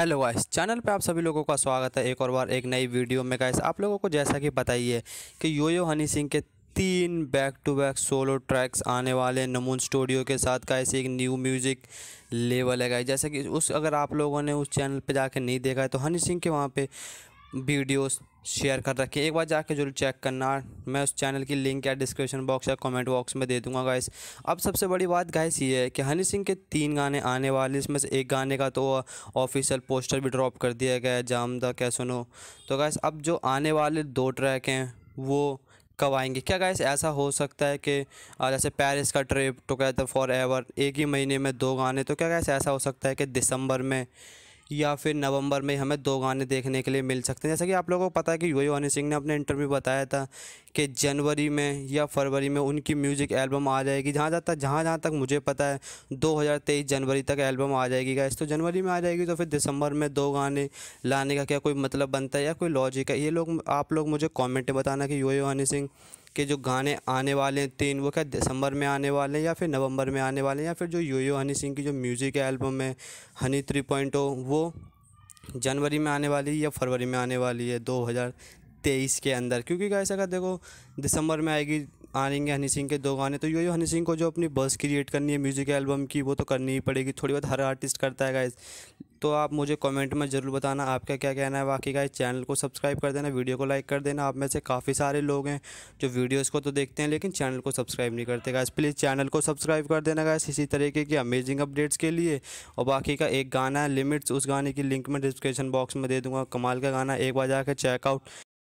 hello guys channel पे आप सभी लोगों का स्वागत है एक और बार एक नई वीडियो में गाइस आप लोगों को जैसा कि पता ही है कि यो यो हनी सिंह के तीन back to back solo tracks आने वाले नमून स्टूडियो के साथ का एक न्यू म्यूज़िक लेवल है गाइस जैसे कि उस अगर आप लोगों ने उस चैनल पे जाके नहीं देखा है तो हनी सिंह के वहाँ पे वीडियोस शेयर कर रखे एक बार जाके जरूर चेक करना मैं उस चैनल की लिंक या डिस्क्रिप्शन बॉक्स या कमेंट बॉक्स में दे दूंगा गाइस अब सबसे बड़ी बात गाइस ये है कि हनी सिंह के तीन गाने आने वाले इसमें से एक गाने का तो ऑफिशियल पोस्टर भी ड्रॉप कर दिया गया है जाम द क्या सुनो तो गाइस अब जो आने वाले दो ट्रैक हैं वो कब आएंगे क्या गाइस ऐसा हो सकता है कि जैसे पेरिस का ट्रिप टुगेदर फॉर एवर एक ही महीने में दो गाने तो क्या गाइस ऐसा हो सकता है कि दिसंबर में या फिर नवंबर में हमें दो गाने देखने के लिए मिल सकते हैं जैसा कि आप लोगों को पता है कि यू हनी सिंह ने अपने इंटरव्यू बताया था कि जनवरी में या फरवरी में उनकी म्यूज़िक एल्बम आ जाएगी जहाँ जहाँ तक जहाँ जहाँ तक मुझे पता है 2023 जनवरी तक एल्बम आ जाएगी गाइस तो जनवरी में आ जाएगी तो फिर दिसंबर में दो गाने लाने का क्या कोई मतलब बनता है या कोई लॉजिक है ये लोग आप लोग मुझे कॉमेंट बताना कि यू हनी सिंह के जो गाने आने वाले हैं तीन वो क्या दिसंबर में आने वाले हैं या फिर नवंबर में आने वाले हैं या फिर जो यो यो हनी सिंह की जो म्यूज़िक एल्बम है हनी थ्री पॉइंट ओ वो जनवरी में आने वाली है या फरवरी में आने वाली है दो हज़ार तेईस के अंदर क्योंकि कैसे अगर देखो दिसंबर में आएगी आएंगे हनी सिंह के दो गाने तो यो यो हनी सिंह को जो अपनी बस क्रिएट करनी है म्यूज़िक एल्बम की वो तो करनी ही पड़ेगी थोड़ी बहुत हर आर्टिस्ट करता है गाइस तो आप मुझे कमेंट में ज़रूर बताना आपका क्या कहना है बाकी का चैनल को सब्सक्राइब कर देना वीडियो को लाइक कर देना आप में से काफ़ी सारे लोग हैं जो वीडियोस को तो देखते हैं लेकिन चैनल को सब्सक्राइब नहीं करते गाइस प्लीज़ चैनल को सब्सक्राइब कर देना गाइस इसी तरीके की अमेजिंग अपडेट्स के लिए और बाकी का एक गाना है लिमिट्स उस गाने की लिंक में डिस्क्रिप्शन बॉक्स में दे दूँगा कमाल का गाना एक बार जाकर चेकआउट